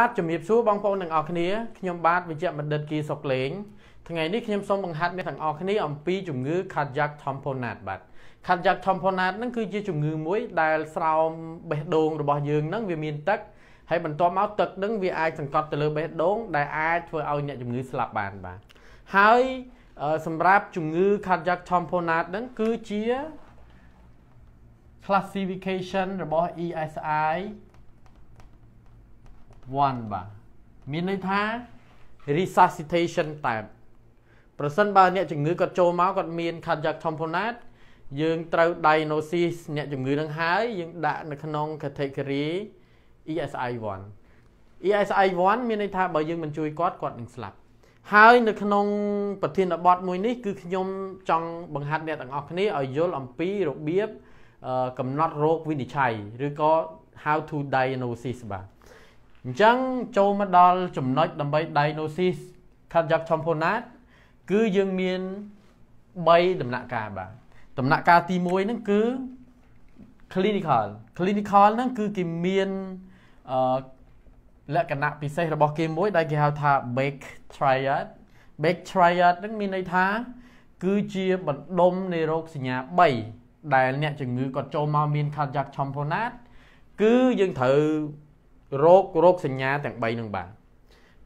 បាទជំរាបសួរបងប្អូនទាំងអស់គ្នាខ្ញុំបាទវិជ្ជបណ្ឌិតគីសុកលេងថ្ងៃនេះខ្ញុំសូមបង្ហាត់អ្នកទាំងអស់គ្នាអំពីជំងឺ cardiac tamponade បាទ cardiac tamponade ហ្នឹងគឺជាជំងឺមួយដែល ស្រោមបេះដូងរបស់យើងហ្នឹងវាមានទឹកហើយបន្ទាប់មកទឹកហ្នឹងវាអាចសង្កត់ទៅលើបេះដូងដែលអាចធ្វើឲ្យអ្នកជំងឺស្លាប់បានបាទហើយសម្រាប់ជំងឺ cardiac tamponade ហ្នឹងគឺជា classification របស់ ESI 1បាទមានន័យថា resuscitation tab ប្រសិនបើអ្នកជំងឺគាត់ចូលមកគាត់មាន cardiac tamponade យើងត្រូវ diagnosis អ្នកជំងឺនឹងហើយ យើង ដាក់នៅក្នុង category ESI1 ESI1 មានន័យថាបើយើងមិនជួយគាត់គាត់នឹងស្លាប់ហើយនៅក្នុងប្រធានបទមួយនេះគឺខ្ញុំចង់បង្ហាត់អ្នកទាំងអស់គ្នាឲ្យយល់អំពីរបៀបកំណត់រោគវិនិច្ឆ័យឬក៏ how to diagnosis បាទអញ្ចឹង ចូលមកដល់ចំណុចដើម្បី diagnosis ខាត់យកឆំផូណាតគឺយើងមាន3ដំណាក់កាលបាទដំណាក់កាលទី1ហ្នឹងគឺ clinical clinical ហ្នឹងគឺគេមានអឺលក្ខណៈពិសេសរបស់ គេមួយ ដែលគេហៅថា Beck triad Beck triad ហ្នឹងមានន័យថា គឺជាបណ្ដុំនៃរោគសញ្ញា3ដែលអ្នកជំងឺគាត់ចូលមកមាន cardiac tamponade គឺយើងត្រូវរោគរោគសញ្ញាទាំង3នឹងបាន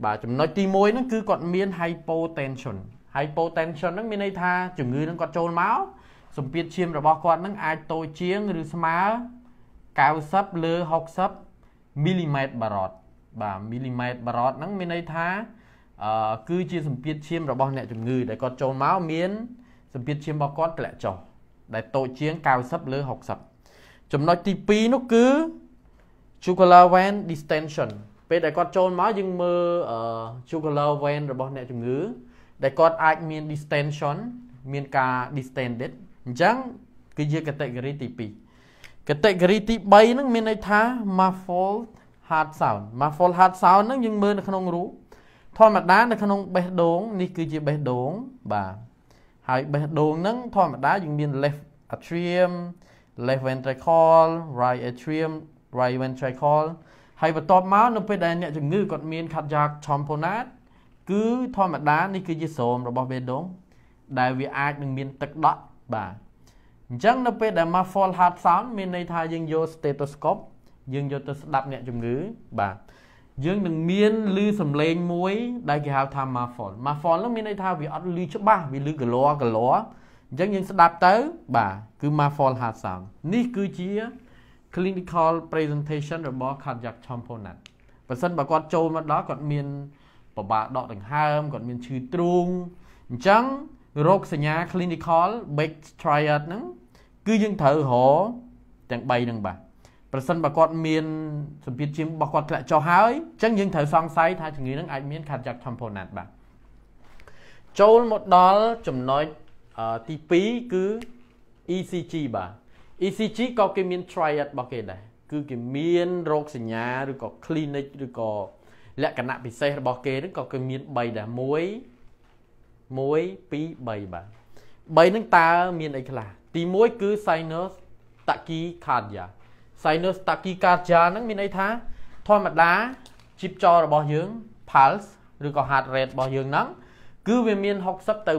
បាទចំណុចទី1ហ្នឹងគឺគាត់មាន hypotension hypotension ហ្នឹង មានន័យថាជំងឺហ្នឹងគាត់ចូលមកសម្ពាធឈាមរបស់គាត់ហ្នឹងអាចតូចជាងឬស្មើ90លើ60មីលីម៉ែត្របារតបាទមីលីម៉ែត្របារតហ្នឹងមានន័យថាអឺគឺជាសម្ពាធឈាមរបស់អ្នកជំងឺ ដែលគាត់ចូលមកមានសម្ពាធឈាមរបស់គាត់ធ្លាក់ចុះដែលតូចជាង90លើ60ចំណុចទី2នោះគឺ jugular vein distension ពេលដែលគាត់ចូលមកយើងមើល jugular vein របស់អ្នកជំងឺ ដែលគាត់អាចមាន distension មានការ distended អញ្ចឹងគឺជា category ទី2 category ទី3ហ្នឹងមានន័យថា muffled hard sound muffled hard sound ហ្នឹងយើងមើលនៅក្នុងរូបធម្មតានៅក្នុងបេះដូងនេះគឺជាបេះដូងបាទហើយបេះដូងហ្នឹងធម្មតាយើងមាន left atrium left ventricle right atrium Raven Tricol ហើយបន្ទាប់មកនៅពេលដែលអ្នកជំងឺគាត់មាន cardiac tamponade គឺធម្មតានេះគឺជាស្រោមរបស់បេះដូងដែលវាអាចនឹងមាន ទឹកដក់បាទអញ្ចឹងនៅពេលដែល muffled heart sound មានន័យថាយើងយក stethoscope យើងយកទៅស្ដាប់អ្នកជំងឺ បាទយើងនឹងមានឮសំឡេងមួយ ដែលគេហៅថា muffled muffled នោះមានន័យថាវាអត់ឮច្បាស់វាឮកលាកលាអញ្ចឹងយើងស្ដាប់ទៅ បាទគឺ muffled heart sound នេះគឺជា clinical presentation របស់ cardiac tamponade បើសិនបើគាត់ចូលមកដល់គាត់មានពិបាកដកដង្ហើមគាត់មានឈឺទ្រូងអញ្ចឹងរោគសញ្ញា clinical Beck triad ហ្នឹងគឺយើងត្រូវរកទាំង3ហ្នឹងបាទប្រសិនបើគាត់មានសម្ពាធឈាមរបស់គាត់ធ្លាក់ចុះហើយអញ្ចឹងយើងត្រូវសង្ស័យថាជំងឺហ្នឹងអាចមាន cardiac tamponade បាទចូលមកដល់ចំណុចទី2គឺ ECG បាទ ECG ក៏គេមាន triad របស់គេដែរគឺគេមានរោគសញ្ញាឬក៏ clinic ឬក៏លក្ខណៈពិសេសរបស់គេនឹងក៏គេមាន3ដែរ1 1 2 3បាទ3នឹងតើមានអីខ្លះទី1គឺ sinus tachycardia sinus tachycardia ហ្នឹងមានន័យថាធម្មតាជីពចររបស់យើង pulse ឬក៏ heart rate របស់យើងហ្នឹង គឺវាមាន60ទៅ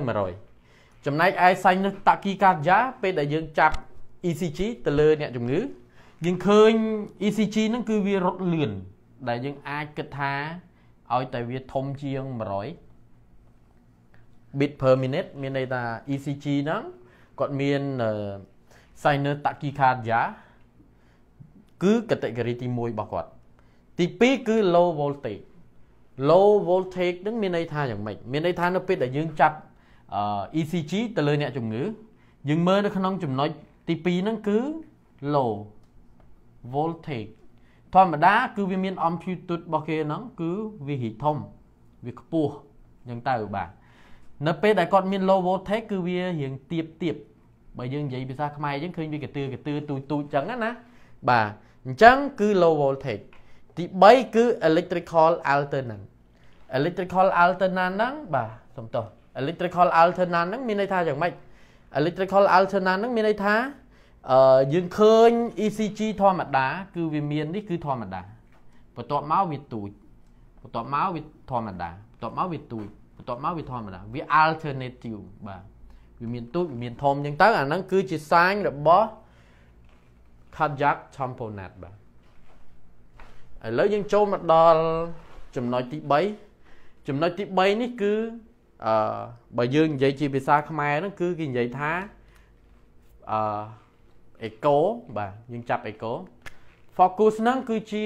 100ចំណែកឯ sinus tachycardia ពេលដែលយើងចាប់ ECG ទៅលើអ្នកជំងឺយើងឃើញ ECG ហ្នឹងគឺវារត់លឿនដែលយើង អាចគិតថាឲ្យតែវាធំជាង100 bit per minute មានន័យថា ECG ហ្នឹងគាត់មាន sinus tachycardia គឺ category ទី1របស់គាត់ ទី2គឺ low voltage low voltage នឹងមានន័យថាយ៉ាងម៉េចមានន័យថានៅ ពេលដែលយើងចាប់ ECG ទៅលើ អ្នកជំងឺយើងមើលនៅក្នុងចំណុចទី2ហ្នឹងគឺ low voltage ធម្មតា គឺវាមាន amplitude របស់គេហ្នឹងគឺវារីកធំវាខ្ពស់អញ្ចឹងទៅបាទនៅពេលដែលគាត់មាន low voltage គឺវារៀងទៀបទៀបបើយើងនិយាយភាសាខ្មែរអញ្ចឹងឃើញវាកតឿកតឿទូចទូចអញ្ចឹងណា បាទអញ្ចឹងគឺ low voltage ទី3គឺ electrical alternant electrical alternant ហ្នឹងបាទសំទោស electrical alternant ហ្នឹងមានន័យថាយ៉ាងម៉េច electrical alternance ហ្នឹងមានន័យថាយើងឃើញ ECG ធម្មតាគឺវាមាននេះគឺធម្មតាបន្ទាប់មកវាទូចបន្ទាប់មកវាធម្មតាបន្ទាប់មកវាទូចបន្ទាប់មកវាធម្មតា វា alternative បាទវាមានទូចវាមានធំអញ្ចឹងទៅអាហ្នឹងគឺជាសាញរបស់ cardiac tamponade បាទឥឡូវយើងចូលមកដល់ចំណុចទី3ចំណុចទី3នេះគឺអឺបើយើងនិយាយជាភាសាខ្មែរហ្នឹងគឺគេនិយាយថាអឺអេកូបាទយើងចាប់អេកូ focus ហ្នឹងគឺជា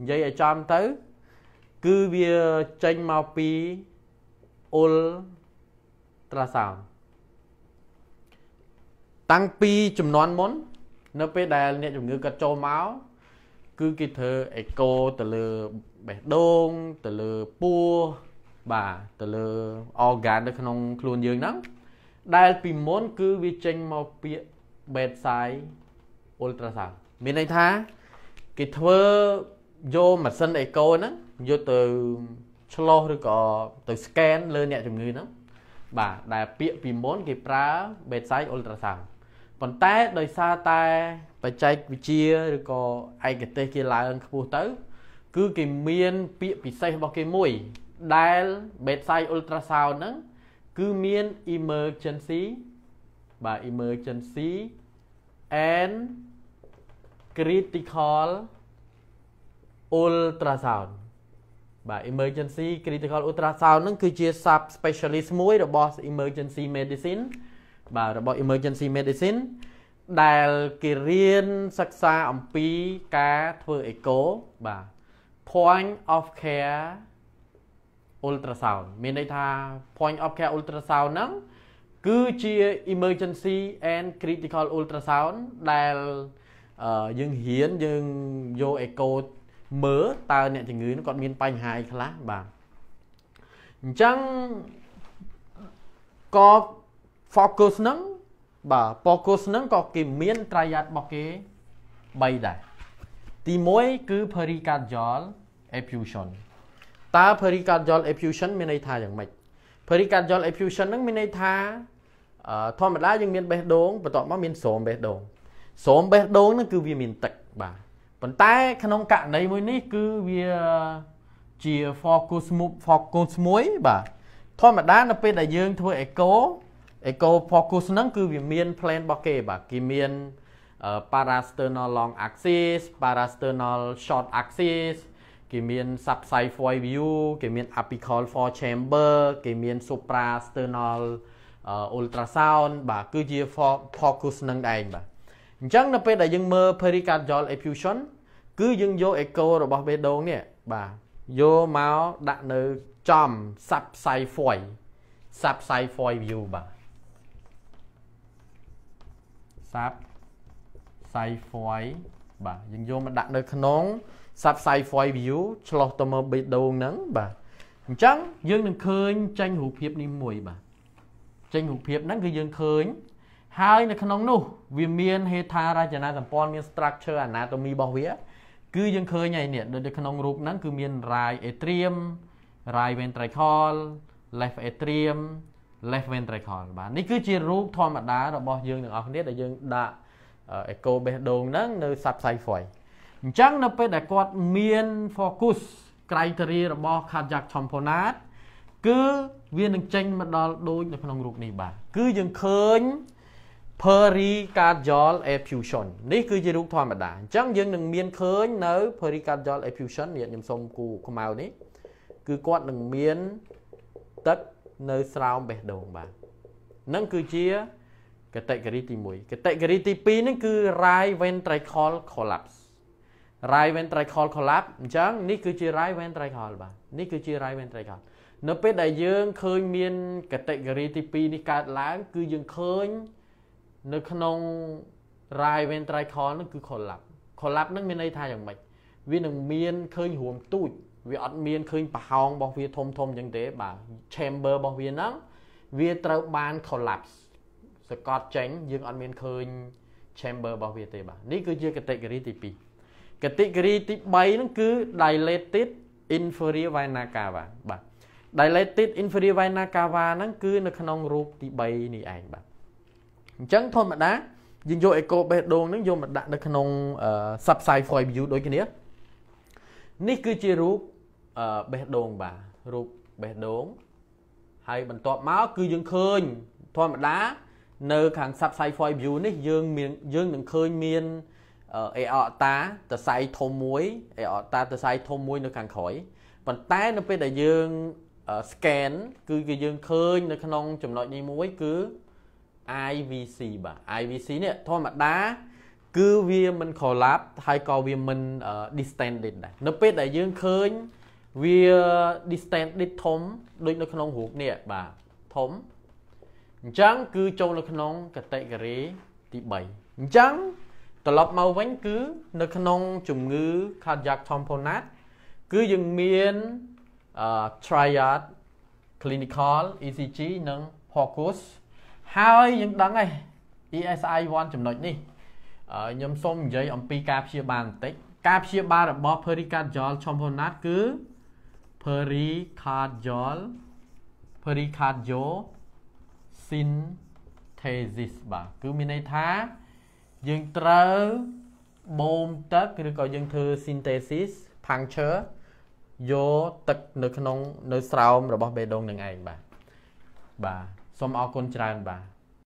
និយាយឲ្យចំទៅគឺវាចេញមកពី ultrasound តាំងពីចំនួនមុន នៅពេលដែលអ្នកជំងឺគាត់ចូលមកគឺគេធ្វើអេកូទៅលើបេះដូងទៅលើពោះបាទទៅលើ organ នៅក្នុងខ្លួនយើងហ្នឹងដែលពីមុន គឺវាចេញមកពាក្យ bedside ultrasound មានន័យថា គេធ្វើយកម៉ាស៊ីនអេកូហ្នឹងយកទៅឆ្លោះឬក៏ទៅ scan លើអ្នកជំងឺហ្នឹងបាទដែលពាក្យពីមុនគេប្រើ bedside ultrasound ប៉ុន្តែដោយសារតែ បច្ចេកវិទ្យាឬក៏ឯកទេសគេឡើងខ្ពស់ទៅ គឺគេមានពាក្យពិសេសរបស់គេមួយដែល bedside ultrasound ហ្នឹង គឺមាន emergency បាទ emergency and critical ultrasound បាទ emergency critical ultrasound ហ្នឹងគឺជា sub specialist មួយរបស់ emergency medicine បាទរបស់ emergency medicine ដែលគេរៀនសិក្សាអំពីការធ្វើ echo បាទ point of care ultrasound មានន័យថា point of care ultrasound ហ្នឹងគឺជា emergency and critical ultrasound ដែលយើងហ៊ានយើងយក echo មើលតើអ្នកជំងឺគាត់មានបញ្ហាអីខ្លះបាទអញ្ចឹងក៏ focus ហ្នឹងបាទ focus ហ្នឹងក៏គេមាន triad របស់គេ3ដែរទី1គឺ pericardial effusion តើ pericardial effusion មានន័យថាយ៉ាងម៉េច pericardial effusion ហ្នឹងមានន័យថា ធម្មតាយើងមាន បេះដូងបន្ទាប់មកមានស្រោមបេះដូងស្រោមបេះដូងហ្នឹងគឺវាមានទឹកបាទប៉ុន្តែ ក្នុងករណីមួយនេះគឺវាជា focus move focus មួយបាទធម្មតា នៅពេលដែលយើង ធ្វើ echo echo focus ហ្នឹងគឺវាមាន plan របស់គេ បាទគេមាន parasternal long axis parasternal short axis គេមាន subside view គេមាន apical for chamber គេមាន supra sternal ultrasound បាទគឺជា focus នឹងឯងបាទអញ្ចឹងនៅពេលដែលយើងមើល pericardial effusion គឺយើងយក echo របស់បេះដូងនេះបាទយកមកដាក់នៅចំ subside foil subside foil view បាទ sub side foil បាទយើងយកមកដាក់នៅក្នុង subside for view ឆ្លោះទៅមើលបេះដូងហ្នឹងបាទអញ្ចឹងយើងនឹងឃើញចេញរូបភាពនេះមួយបាទចេញរូបភាពហ្នឹងគឺយើងឃើញ ហើយនៅក្នុងនោះវាមានហេដ្ឋារចនាសម្ព័ន្ធមាន structure anatomy របស់វាគឺយើងឃើញហើយនេះដូចនៅក្នុងរូបហ្នឹងគឺមាន right atrium right ventricle left atrium left ventricle បាទនេះគឺជារូបធម្មតារបស់យើងទាំងអស់គ្នាដែលយើងដាក់អេកូបេះដូងហ្នឹងនៅសត្វផ្សៃហ្វ្រៃអញ្ចឹងនៅពេលដែលគាត់មាន focus criteria របស់ cardiac tamponade គឺវានឹងចេញមកដល់ដូចនៅក្នុងរូបនេះបាទគឺយើងឃើញ pericardial effusion នេះ គឺជារូបធម្មតាអញ្ចឹងយើងនឹងមានឃើញនៅ pericardial effusion នេះខ្ញុំសូមគូខ្មៅនេះគឺគាត់នឹងមានទឹកនៅស្រោមបេះដូងបាទនឹងគឺជា category ទី1 category ទី2ហ្នឹងគឺ right ventricle collapse right ventricle collapse អញ្ចឹងនេះគឺជា right ventricle បាទនេះគឺជា right ventricle នៅពេលដែលយើងឃើញមាន category ទី2នេះកើតឡើង គឺយើងឃើញនៅក្នុង right ventricle ហ្នឹងគឺ collapse collapse ហ្នឹងមានន័យថាយ៉ាងម៉េចវានឹងមានឃើញរួមទូច វាអត់មានឃើញប្រហោងរបស់វាធំធំអញ្ចឹងទេ បាទ chamber របស់វាហ្នឹងវាត្រូវបាន collapse សកត់ចេញ យើងអត់មានឃើញ chamber របស់វាទេបាទនេះគឺជា category ទី2 category ទី3ហ្នឹងគឺ dilated inferior vena cava បាទ dilated inferior vena cava ហ្នឹងគឺនៅក្នុងរូបទី3នេះឯងបាទអញ្ចឹងធម្មតាយើងយក echo base ដងហ្នឹងយកមកដាក់នៅក្នុង subside foil view ដូចគ្នានេះគឺជារូបបេះដូងបាទរូបបេះដូងហើយបន្ទាប់មកគឺយើងឃើញធម្មតានៅខាង sub sci-fi view នេះយើងមានយើងនឹងឃើញមានអេអតាតសៃធំមួយអេអតាតសៃធំមួយ នៅ ខាងក្រោយប៉ុន្តែនៅពេលដែលយើង scan គឺ គឺយើងឃើញនៅ ក្នុងចំណុចនេះមួយគឺ IVC បាទ IVC នេះធម្មតាគឺវាមិន collapse ហើយក៏វាមិន distended ដែរនៅពេលដែលយើងឃើញវា distended ធំដូចនៅក្នុងរូបនេះបាទធំអញ្ចឹងគឺចូលនៅក្នុងកាតិការីទី3អញ្ចឹងត្រឡប់មកវិញគឺ នៅក្នុងជំងឺ cardiac tamponade គឺយើងមាន triad clinical ECG និង POCUS ហើយយើងដឹងហើយ ESI1 ចំណុចនេះខ្ញុំសូមនិយាយអំពីការព្យាបាលបន្តិច ការព្យាបាលរបស់ pericardial tamponade គឺ pericardial pericardio synthesis បាទគឺមានន័យថា យើងត្រូវបូមទឹកឬក៏យើងធ្វើ synthesis puncture យកទឹក នៅក្នុង នៅស្រោម របស់បេះដូងនឹងឯងបាទបាទសូមអរគុណច្រើនបាទ